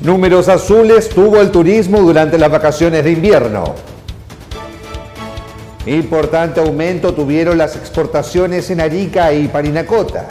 Números azules tuvo el turismo durante las vacaciones de invierno. Importante aumento tuvieron las exportaciones en Arica y Parinacota.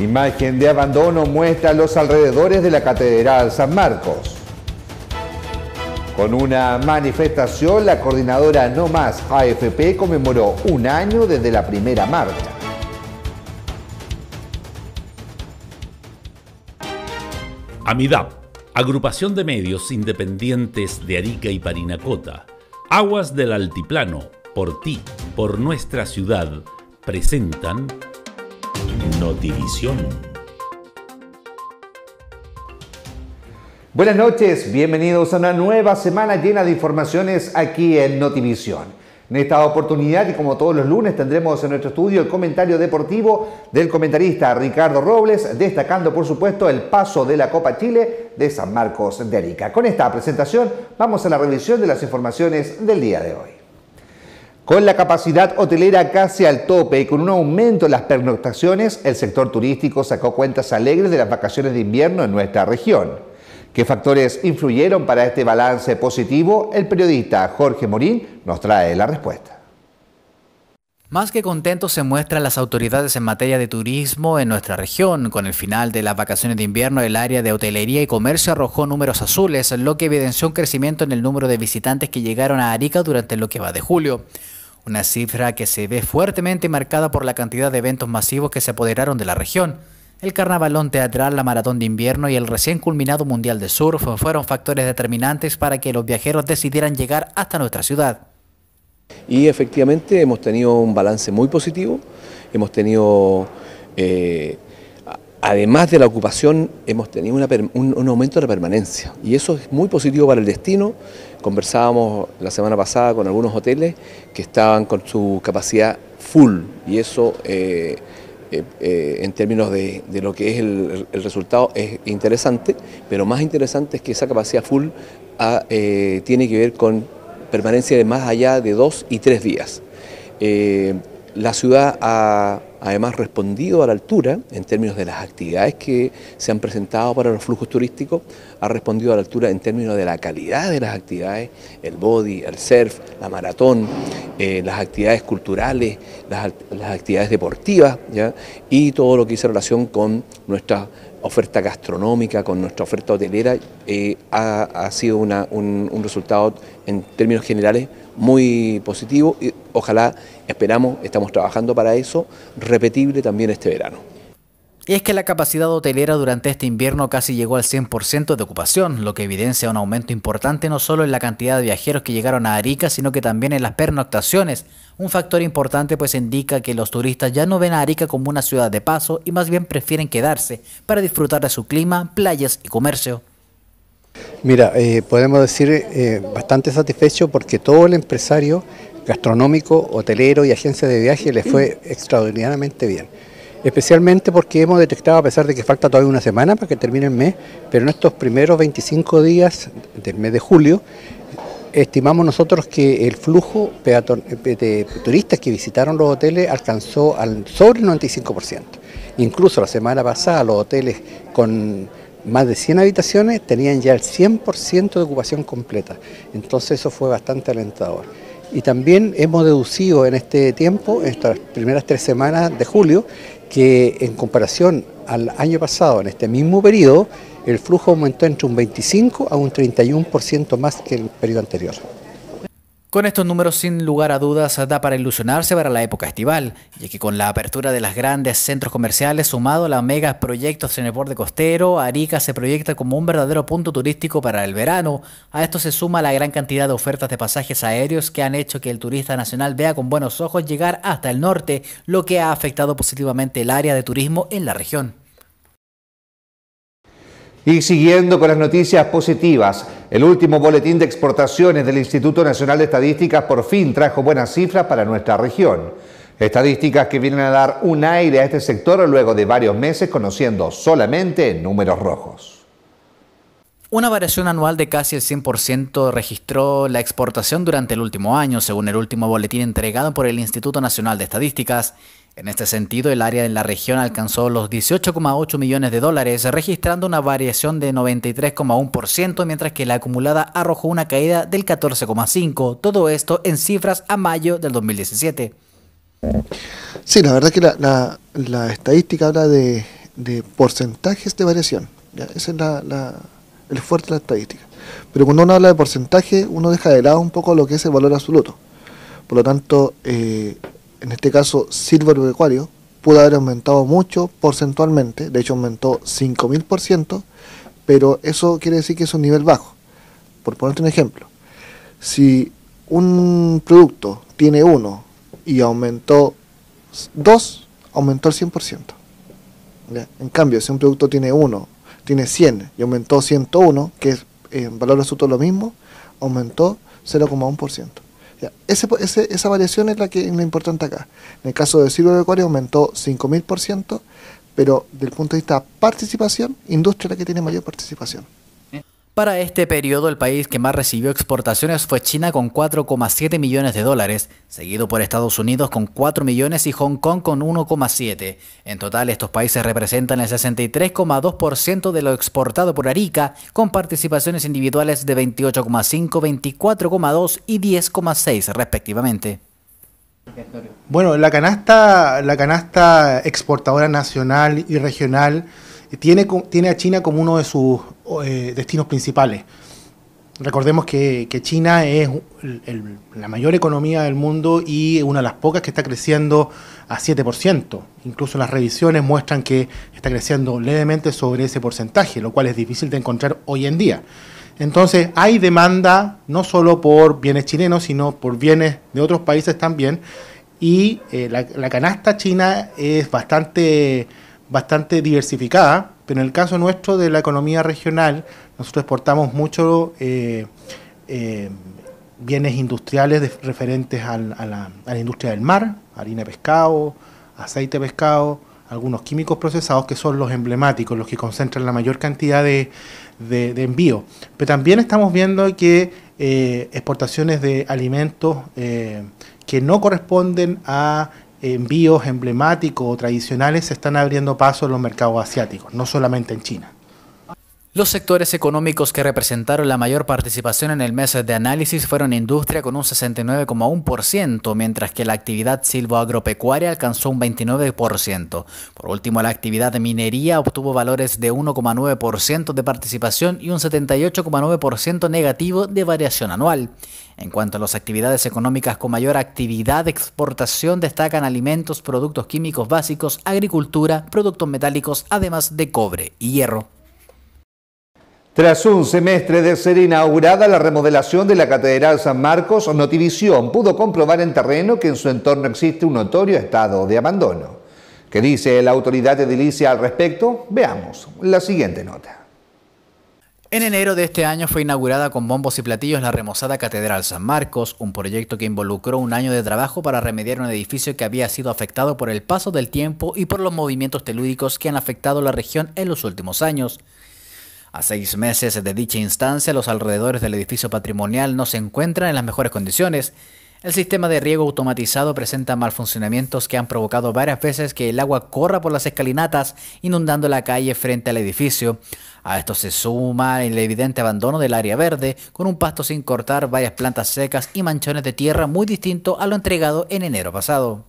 Imagen de abandono muestra los alrededores de la Catedral San Marcos. Con una manifestación, la coordinadora No Más AFP conmemoró un año desde la primera marcha. Amidad, Agrupación de Medios Independientes de Arica y Parinacota, Aguas del Altiplano, por ti, por nuestra ciudad, presentan Notivisión. Buenas noches, bienvenidos a una nueva semana llena de informaciones aquí en Notivisión. En esta oportunidad y como todos los lunes tendremos en nuestro estudio el comentario deportivo del comentarista Ricardo Robles, destacando por supuesto el paso de la Copa Chile de San Marcos de Arica. Con esta presentación vamos a la revisión de las informaciones del día de hoy. Con la capacidad hotelera casi al tope y con un aumento en las pernoctaciones, el sector turístico sacó cuentas alegres de las vacaciones de invierno en nuestra región. ¿Qué factores influyeron para este balance positivo? El periodista Jorge Morín nos trae la respuesta. Más que contentos se muestran las autoridades en materia de turismo en nuestra región. Con el final de las vacaciones de invierno, el área de hotelería y comercio arrojó números azules, lo que evidenció un crecimiento en el número de visitantes que llegaron a Arica durante lo que va de julio. Una cifra que se ve fuertemente marcada por la cantidad de eventos masivos que se apoderaron de la región. El carnavalón teatral, la maratón de invierno y el recién culminado Mundial de Surf fueron factores determinantes para que los viajeros decidieran llegar hasta nuestra ciudad. Y efectivamente hemos tenido un balance muy positivo, hemos tenido, eh, además de la ocupación, hemos tenido un, aumento de la permanencia y eso es muy positivo para el destino. Conversábamos la semana pasada con algunos hoteles que estaban con su capacidad full y eso... Eh, eh, eh, en términos de, lo que es el, resultado es interesante, pero más interesante es que esa capacidad full ah, eh, tiene que ver con permanencia de más allá de dos y tres días. la ciudad ha además respondido a la altura en términos de las actividades que se han presentado para los flujos turísticos, ha respondido a la altura en términos de la calidad de las actividades, el body, el surf, la maratón. Eh, las actividades culturales, las, actividades deportivas y todo lo que hizo relación con nuestra oferta gastronómica, con nuestra oferta hotelera, eh, ha, sido un, resultado en términos generales muy positivo y ojalá esperamos, estamos trabajando para eso, repetible también este verano es que la capacidad hotelera durante este invierno casi llegó al 100% de ocupación, lo que evidencia un aumento importante no solo en la cantidad de viajeros que llegaron a Arica, sino que también en las pernoctaciones. Un factor importante pues indica que los turistas ya no ven a Arica como una ciudad de paso y más bien prefieren quedarse para disfrutar de su clima, playas y comercio. Mira, eh, podemos decir eh, bastante satisfecho porque todo el empresario gastronómico, hotelero y agencia de viaje le fue extraordinariamente bien especialmente porque hemos detectado, a pesar de que falta todavía una semana para que termine el mes, pero en estos primeros 25 días del mes de julio, estimamos nosotros que el flujo eh, de turistas que visitaron los hoteles alcanzó al sobre el 95%. Incluso la semana pasada los hoteles con más de 100 habitaciones tenían ya el 100% de ocupación completa. Entonces eso fue bastante alentador. Y también hemos deducido en este tiempo, en estas primeras tres semanas de julio, que en comparación al año pasado, en este mismo periodo, el flujo aumentó entre un 25 a un 31% más que el periodo anterior. Con estos números sin lugar a dudas da para ilusionarse para la época estival, ya que con la apertura de los grandes centros comerciales sumado a los megas proyectos en el borde costero, Arica se proyecta como un verdadero punto turístico para el verano. A esto se suma la gran cantidad de ofertas de pasajes aéreos que han hecho que el turista nacional vea con buenos ojos llegar hasta el norte, lo que ha afectado positivamente el área de turismo en la región. Y siguiendo con las noticias positivas, el último boletín de exportaciones del Instituto Nacional de Estadísticas por fin trajo buenas cifras para nuestra región. Estadísticas que vienen a dar un aire a este sector luego de varios meses conociendo solamente números rojos. Una variación anual de casi el 100% registró la exportación durante el último año, según el último boletín entregado por el Instituto Nacional de Estadísticas, en este sentido, el área en la región alcanzó los 18,8 millones de dólares, registrando una variación de 93,1%, mientras que la acumulada arrojó una caída del 14,5%, todo esto en cifras a mayo del 2017. Sí, la verdad es que la, estadística habla de, porcentajes de variación, ese es la, el fuerte de la estadística. Pero cuando uno habla de porcentaje, uno deja de lado un poco lo que es el valor absoluto. Por lo tanto, eh, en este caso silver pecuario, pudo haber aumentado mucho porcentualmente, de hecho aumentó 5.000%, pero eso quiere decir que es un nivel bajo. Por ponerte un ejemplo, si un producto tiene 1 y aumentó 2, aumentó el 100%. En cambio, si un producto tiene 1, tiene 100 y aumentó 101, que es en valor absoluto lo mismo, aumentó 0,1% esa variación es la que es lo importante acá. En el caso de de Acuario aumentó 5.000%, pero del punto de vista de participación, industria es la que tiene mayor participación. Para este periodo, el país que más recibió exportaciones fue China con 4,7 millones de dólares, seguido por Estados Unidos con 4 millones y Hong Kong con 1,7. En total, estos países representan el 63,2% de lo exportado por Arica, con participaciones individuales de 28,5, 24,2 y 10,6 respectivamente. Bueno, la canasta, la canasta exportadora nacional y regional tiene, tiene a China como uno de sus eh, destinos principales. Recordemos que, China es la mayor economía del mundo y una de las pocas que está creciendo a 7%. Incluso las revisiones muestran que está creciendo levemente sobre ese porcentaje, lo cual es difícil de encontrar hoy en día. Entonces hay demanda no solo por bienes chilenos, sino por bienes de otros países también. Y eh, la canasta china es bastante bastante diversificada, pero en el caso nuestro de la economía regional, nosotros exportamos mucho eh, eh, bienes industriales referentes a, la, industria del mar, harina de pescado, aceite de pescado, algunos químicos procesados que son los emblemáticos, los que concentran la mayor cantidad de, envío. Pero también estamos viendo que eh, exportaciones de alimentos que no corresponden a envíos emblemáticos o tradicionales se están abriendo paso en los mercados asiáticos, no solamente en China. Los sectores económicos que representaron la mayor participación en el mes de análisis fueron industria con un 69,1%, mientras que la actividad silvoagropecuaria alcanzó un 29%. Por último, la actividad de minería obtuvo valores de 1,9% de participación y un 78,9% negativo de variación anual. En cuanto a las actividades económicas con mayor actividad de exportación, destacan alimentos, productos químicos básicos, agricultura, productos metálicos, además de cobre y hierro. Tras un semestre de ser inaugurada la remodelación de la Catedral San Marcos, Notivisión pudo comprobar en terreno que en su entorno existe un notorio estado de abandono. ¿Qué dice la autoridad edilicia al respecto? Veamos la siguiente nota. En enero de este año fue inaugurada con bombos y platillos la remozada Catedral San Marcos, un proyecto que involucró un año de trabajo para remediar un edificio que había sido afectado por el paso del tiempo y por los movimientos telúdicos que han afectado la región en los últimos años. A seis meses de dicha instancia, los alrededores del edificio patrimonial no se encuentran en las mejores condiciones, el sistema de riego automatizado presenta mal funcionamientos que han provocado varias veces que el agua corra por las escalinatas, inundando la calle frente al edificio. A esto se suma el evidente abandono del área verde, con un pasto sin cortar, varias plantas secas y manchones de tierra muy distinto a lo entregado en enero pasado.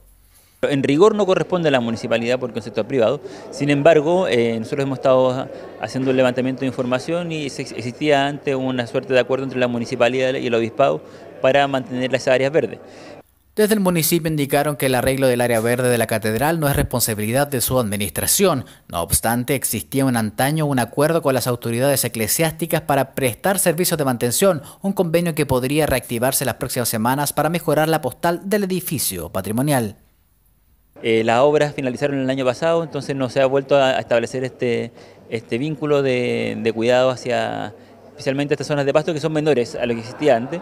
En rigor no corresponde a la municipalidad porque es un sector privado, sin embargo, eh, nosotros hemos estado haciendo un levantamiento de información y existía antes una suerte de acuerdo entre la municipalidad y el obispado para mantener las áreas verdes. Desde el municipio indicaron que el arreglo del área verde de la catedral no es responsabilidad de su administración. No obstante, existía un antaño un acuerdo con las autoridades eclesiásticas para prestar servicios de mantención, un convenio que podría reactivarse las próximas semanas para mejorar la postal del edificio patrimonial. Eh, las obras finalizaron el año pasado, entonces no se ha vuelto a establecer este, este vínculo de, de cuidado hacia especialmente estas zonas de pasto que son menores a lo que existía antes.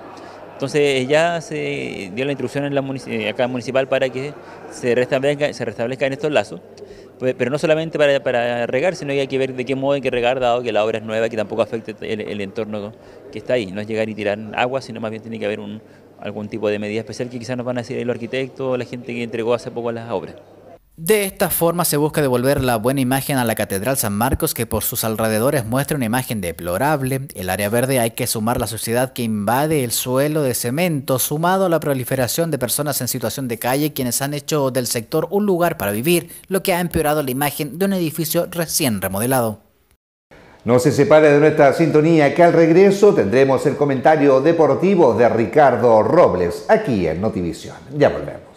Entonces ya se dio la instrucción en la eh, acá municipal para que se restablezcan se restablezca en estos lazos, pues, pero no solamente para, regar, sino que hay que ver de qué modo hay que regar, dado que la obra es nueva, que tampoco afecte el, entorno que está ahí. No es llegar y tirar agua, sino más bien tiene que haber algún tipo de medida especial que quizás nos van a decir los arquitectos o la gente que entregó hace poco las obras. De esta forma se busca devolver la buena imagen a la Catedral San Marcos que por sus alrededores muestra una imagen deplorable. El área verde hay que sumar la suciedad que invade el suelo de cemento, sumado a la proliferación de personas en situación de calle quienes han hecho del sector un lugar para vivir, lo que ha empeorado la imagen de un edificio recién remodelado. No se separe de nuestra sintonía que al regreso tendremos el comentario deportivo de Ricardo Robles aquí en Notivision. Ya volvemos.